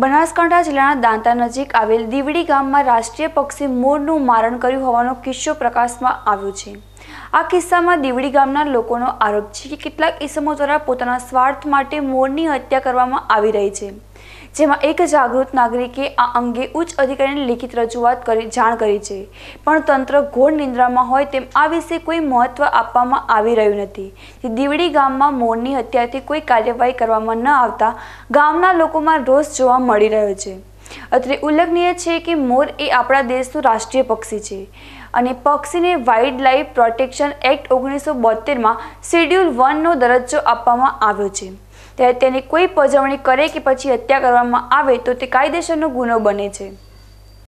બનાસકાંઠા જિલ્લાના દાંતા નજીક આવેલ દીવડી ગામમાં રાષ્ટ્રીય પક્ષી મોરનું મારણ કર્યું હોવાનો કિસ્સો પ્રકાશમાં આવ્યો છે આ કિસ્સામાં દીવડી ગામના લોકોનો આરોપ છે કે કેટલાક ઇસમો દ્વારા પોતાના સ્વાર્થ માટે મોરની હત્યા કરવામાં આવી રહી છે જેમાં એક જાગૃત નાગરિકે આ અંગે ઉચ્ચ અધિકારીને લિખિત રજૂઆત કરી જાણ કરી છે પણ તંત્ર ઘોર નિંદ્રામાં હોય તેમ આ વિશે કોઈ મહત્વ આપવામાં આવી રહ્યું નથી દીવડી ગામમાં મોરની હત્યાથી કોઈ કાર્યવાહી કરવામાં ન આવતા ગામના લોકોમાં રોષ જોવા મળી રહ્યો છે અત્રે ઉલ્લેખનીય છે કે મોર એ આપણા દેશનું રાષ્ટ્રીય પક્ષી છે અને પક્ષીને વાઇલ્ડ લાઈફ પ્રોટેક્શન એક્ટ ઓગણીસો બોતેરમાં શેડ્યુલ વનનો દરજ્જો આપવામાં આવ્યો છે ત્યારે તેની કોઈ પજવણી કરે કે પછી હત્યા કરવામાં આવે તો તે કાયદેસરનો ગુનો બને છે